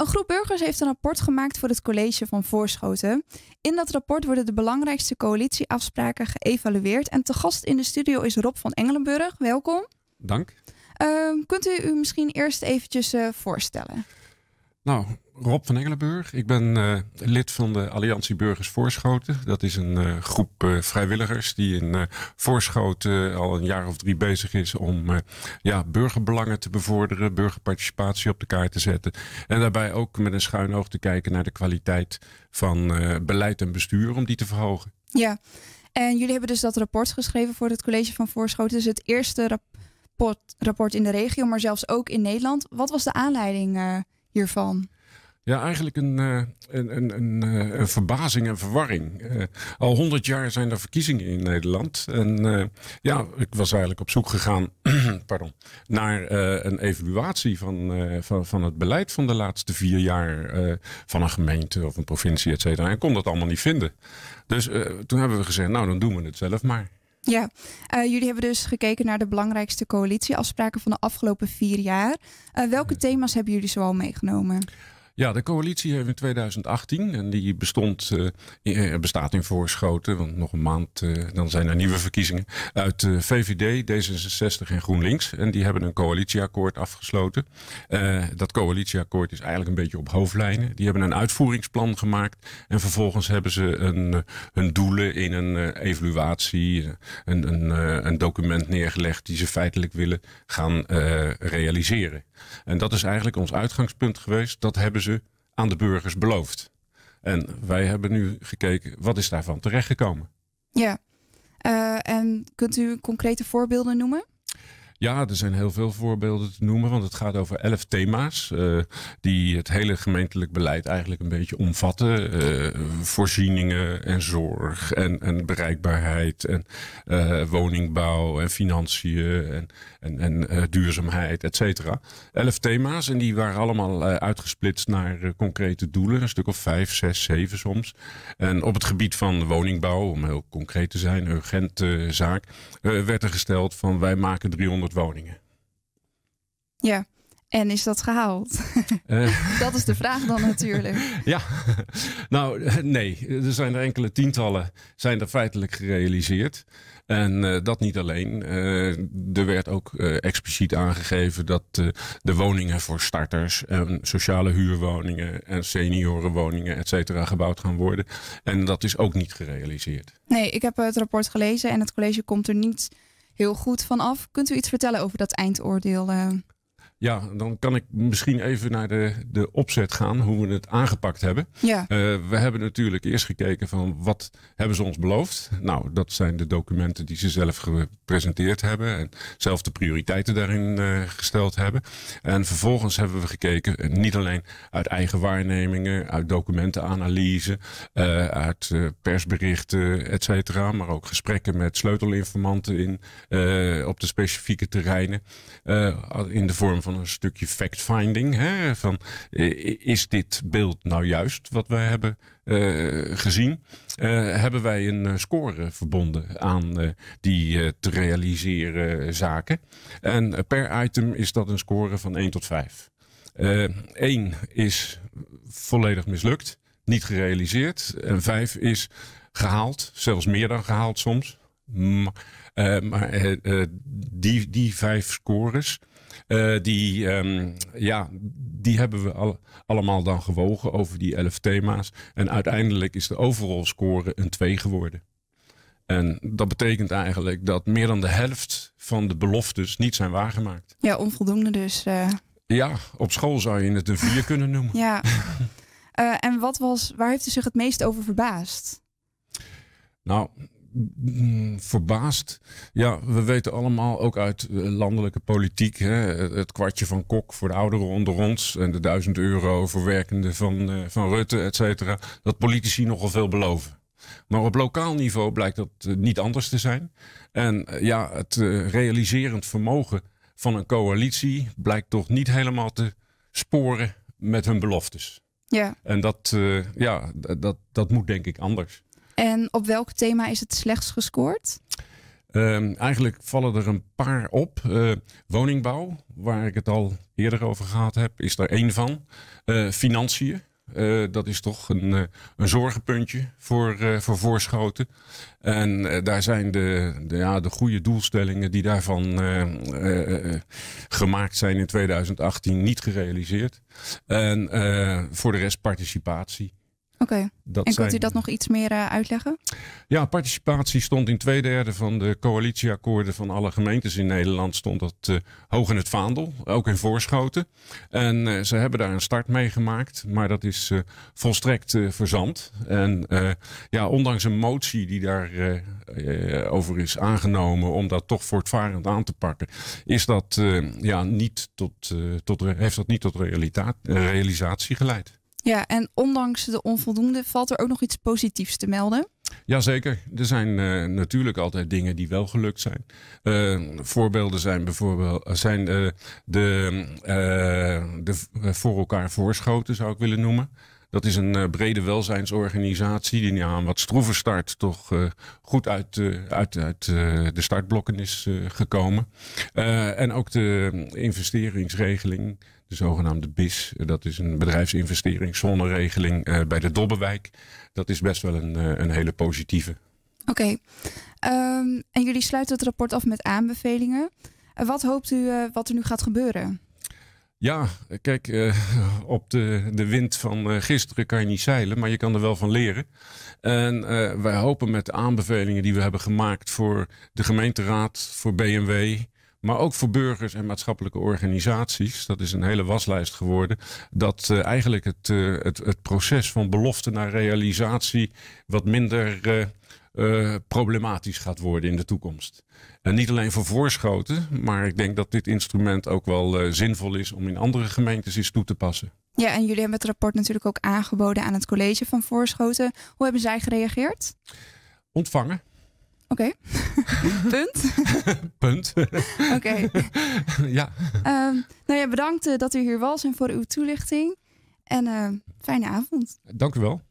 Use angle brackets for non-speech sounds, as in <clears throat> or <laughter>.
Een groep burgers heeft een rapport gemaakt voor het college van Voorschoten. In dat rapport worden de belangrijkste coalitieafspraken geëvalueerd. En te gast in de studio is Rob van Engelenburg. Welkom. Dank. Ehm, kunt u u misschien eerst eventjes eh, voorstellen? Nou, Rob van Engelenburg. Ik ben eh, lid van de Alliantie Burgers Voorschoten. Dat is een eh, groep eh, vrijwilligers die in Voorschoten al een jaar of drie bezig is om ja, burgerbelangen te bevorderen, burgerparticipatie op de kaart te zetten. En daarbij ook met een schuin oog te kijken naar de kwaliteit van beleid en bestuur om die te verhogen. Ja, en jullie hebben dus dat rapport geschreven voor het college van Voorschoten. Dus het eerste rapport, rapport in de regio, maar zelfs ook in Nederland. Wat was de aanleiding hiervan? Ja, eigenlijk een, eh, een, een, een, eh, een verbazing en verwarring. Eh, al honderd jaar zijn er verkiezingen in Nederland. En ja, ik was eigenlijk op zoek gegaan <clears throat> pardon, naar een evaluatie van, van, van het beleid van de laatste vier jaar van een gemeente of een provincie, et cetera. En kon dat allemaal niet vinden. Dus toen hebben we gezegd, nou dan doen we het zelf maar. Ja, jullie hebben dus gekeken naar de belangrijkste coalitieafspraken van de afgelopen vier jaar. welke thema's hebben jullie zoal meegenomen? Ja, de coalitie heeft in 2018, en die bestond, eh, eh, bestaat in voorschoten, want nog een maand eh, dan zijn er nieuwe verkiezingen, uit VVD, D66 en GroenLinks. En die hebben een coalitieakkoord afgesloten. dat coalitieakkoord is eigenlijk een beetje op hoofdlijnen. Die hebben een uitvoeringsplan gemaakt en vervolgens hebben ze een, hun doelen in een evaluatie, een, een, een, document neergelegd die ze feitelijk willen gaan realiseren. En dat is eigenlijk ons uitgangspunt geweest. Dat hebben ze aan de burgers beloofd. En wij hebben nu gekeken, wat is daarvan terechtgekomen? Ja, eh, en kunt u concrete voorbeelden noemen? Ja, er zijn heel veel voorbeelden te noemen, want het gaat over elf thema's eh, die het hele gemeentelijk beleid eigenlijk een beetje omvatten. Eh, voorzieningen en zorg en, en bereikbaarheid en uh, woningbouw en financiën en, en, en duurzaamheid, et cetera. Elf thema's en die waren allemaal uitgesplitst naar concrete doelen, een stuk of vijf, zes, zeven soms. En op het gebied van woningbouw, om heel concreet te zijn, urgente zaak, werd er gesteld van wij maken 300 woningen. Ja, en is dat gehaald? Eh. <laughs> dat is de vraag dan natuurlijk. ja, nou nee, er zijn er enkele tientallen, zijn er feitelijk gerealiseerd. En eh, dat niet alleen. Eh, er werd ook expliciet aangegeven dat de woningen voor starters en sociale huurwoningen en seniorenwoningen, et cetera, gebouwd gaan worden. En dat is ook niet gerealiseerd. Nee, ik heb het rapport gelezen en het college komt er niet heel goed vanaf. Kunt u iets vertellen over dat eindoordeel? Eh, ja, dan kan ik misschien even naar de, de opzet gaan, hoe we het aangepakt hebben. Ja. Eh, we hebben natuurlijk eerst gekeken van wat hebben ze ons beloofd? Nou, dat zijn de documenten die ze zelf gepresenteerd hebben en zelf de prioriteiten daarin eh, gesteld hebben. En vervolgens hebben we gekeken, eh, niet alleen uit eigen waarnemingen, uit documentenanalyse, uit persberichten, et cetera, maar ook gesprekken met sleutelinformanten in, op de specifieke terreinen in de vorm van van een stukje fact-finding. Van, eh, is dit beeld nou juist wat wij hebben eh, gezien? Eh, hebben wij een score verbonden aan die te realiseren zaken. En per item is dat een score van 1 tot 5. 1 is volledig mislukt, niet gerealiseerd. En 5 is gehaald, zelfs meer dan gehaald soms. Eh, maar eh, eh, die, die vijf scores, die, ehm, ja, die hebben we al, allemaal dan gewogen over die elf thema's. En uiteindelijk is de overall score een 2 geworden. En dat betekent eigenlijk dat meer dan de helft van de beloftes niet zijn waargemaakt. Ja, onvoldoende dus. Ja, op school zou je het een vier kunnen noemen. Ja. <laughs> en wat was, waar heeft u zich het meest over verbaasd? Nou, Mm, verbaasd. Ja, we weten allemaal, ook uit eh, landelijke politiek, hè, het kwartje van Kok voor de ouderen onder ons en de duizend euro voor werkenden van, eh, van Rutte, et cetera, dat politici nogal veel beloven. Maar op lokaal niveau blijkt dat eh, niet anders te zijn. En ja, het realiserend vermogen van een coalitie blijkt toch niet helemaal te sporen met hun beloftes. Ja. En dat, ja, dat, dat moet denk ik anders. En op welk thema is het slechts gescoord? Ehm, eigenlijk vallen er een paar op. Eh, woningbouw, waar ik het al eerder over gehad heb, is daar één van. Eh, financiën, eh, dat is toch een, een zorgenpuntje voor, voor voorschoten. En daar zijn de, de, ja, de goede doelstellingen die daarvan gemaakt zijn in 2018 niet gerealiseerd. En voor de rest participatie. Oké. En kunt u dat nog iets meer eh, uitleggen? Ja, participatie stond in twee derde van de coalitieakkoorden van alle gemeentes in Nederland. Stond dat eh, hoog in het vaandel, ook in voorschoten. En eh, ze hebben daar een start mee gemaakt, maar dat is volstrekt verzand. En ja, ondanks een motie die daarover is aangenomen om dat toch voortvarend aan te pakken, is dat, ja, niet tot, tot, heeft dat niet tot realisatie geleid. Ja, en ondanks de onvoldoende valt er ook nog iets positiefs te melden. Jazeker, er zijn eh, natuurlijk altijd dingen die wel gelukt zijn. Eh, voorbeelden zijn bijvoorbeeld eh, zijn, de, de voor elkaar voorschoten, zou ik willen noemen. Dat is een eh, brede welzijnsorganisatie die na een wat stroeve start toch eh, goed uit, eh, uit, uit de startblokken is gekomen. en ook de investeringsregeling de zogenaamde BIS. Dat is een bedrijfsinvesteringszonneregeling uh, bij de Dobbewijk. Dat is best wel een, een hele positieve. Oké. Ehm, en jullie sluiten het rapport af met aanbevelingen. wat hoopt u wat er nu gaat gebeuren? Ja, kijk, eh, op de, de wind van eh, gisteren kan je niet zeilen, maar je kan er wel van leren. En eh, wij hopen met de aanbevelingen die we hebben gemaakt voor de gemeenteraad, voor BMW, maar ook voor burgers en maatschappelijke organisaties, dat is een hele waslijst geworden, dat eigenlijk het, het, het, proces van belofte naar realisatie wat minder eh, problematisch gaat worden in de toekomst. En niet alleen voor voorschoten, maar ik denk dat dit instrument ook wel eh, zinvol is om in andere gemeentes eens toe te passen. Ja, en jullie hebben het rapport natuurlijk ook aangeboden aan het college van voorschoten. Hoe hebben zij gereageerd? Ontvangen. Oké. <laughs> Punt. <laughs> Punt. Oké. <laughs> ja. Ehm, nou ja, bedankt eh, dat u hier was en voor uw toelichting. En fijne avond. Dank u wel.